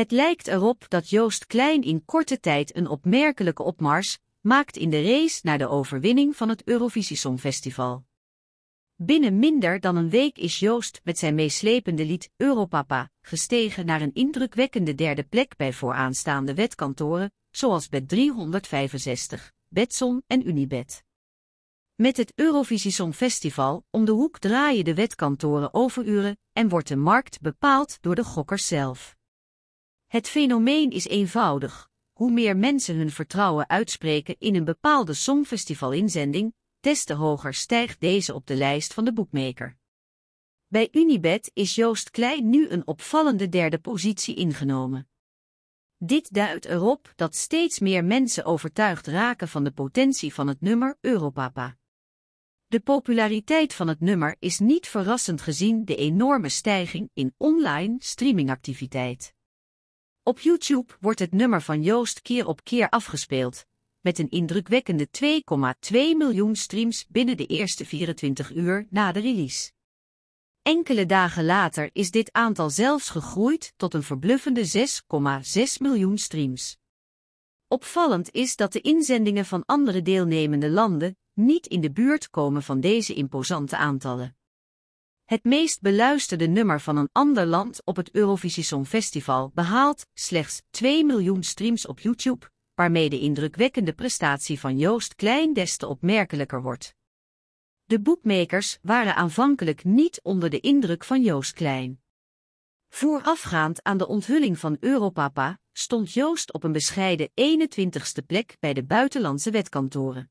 Het lijkt erop dat Joost Klein in korte tijd een opmerkelijke opmars maakt in de race naar de overwinning van het Eurovisie Songfestival. Binnen minder dan een week is Joost met zijn meeslepende lied Europapa gestegen naar een indrukwekkende derde plek bij vooraanstaande wetkantoren, zoals Bet 365, Betson en Unibet. Met het Eurovisie Songfestival om de hoek draaien de wetkantoren overuren en wordt de markt bepaald door de gokkers zelf. Het fenomeen is eenvoudig. Hoe meer mensen hun vertrouwen uitspreken in een bepaalde songfestivalinzending, des te hoger stijgt deze op de lijst van de boekmaker. Bij Unibet is Joost Klein nu een opvallende derde positie ingenomen. Dit duidt erop dat steeds meer mensen overtuigd raken van de potentie van het nummer Europapa. De populariteit van het nummer is niet verrassend gezien de enorme stijging in online streamingactiviteit. Op YouTube wordt het nummer van Joost keer op keer afgespeeld, met een indrukwekkende 2,2 miljoen streams binnen de eerste 24 uur na de release. Enkele dagen later is dit aantal zelfs gegroeid tot een verbluffende 6,6 miljoen streams. Opvallend is dat de inzendingen van andere deelnemende landen niet in de buurt komen van deze imposante aantallen het meest beluisterde nummer van een ander land op het Eurovisie Songfestival, behaalt slechts 2 miljoen streams op YouTube, waarmee de indrukwekkende prestatie van Joost Klein des te opmerkelijker wordt. De boekmakers waren aanvankelijk niet onder de indruk van Joost Klein. Voorafgaand aan de onthulling van Europapa stond Joost op een bescheiden 21ste plek bij de buitenlandse wetkantoren.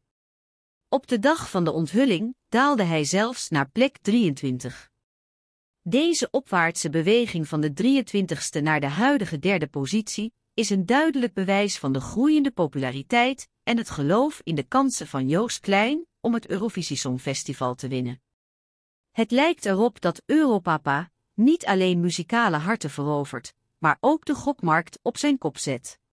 Op de dag van de onthulling daalde hij zelfs naar plek 23. Deze opwaartse beweging van de 23ste naar de huidige derde positie is een duidelijk bewijs van de groeiende populariteit en het geloof in de kansen van Joost Klein om het Eurovisie Songfestival te winnen. Het lijkt erop dat Europapa niet alleen muzikale harten verovert, maar ook de gokmarkt op zijn kop zet.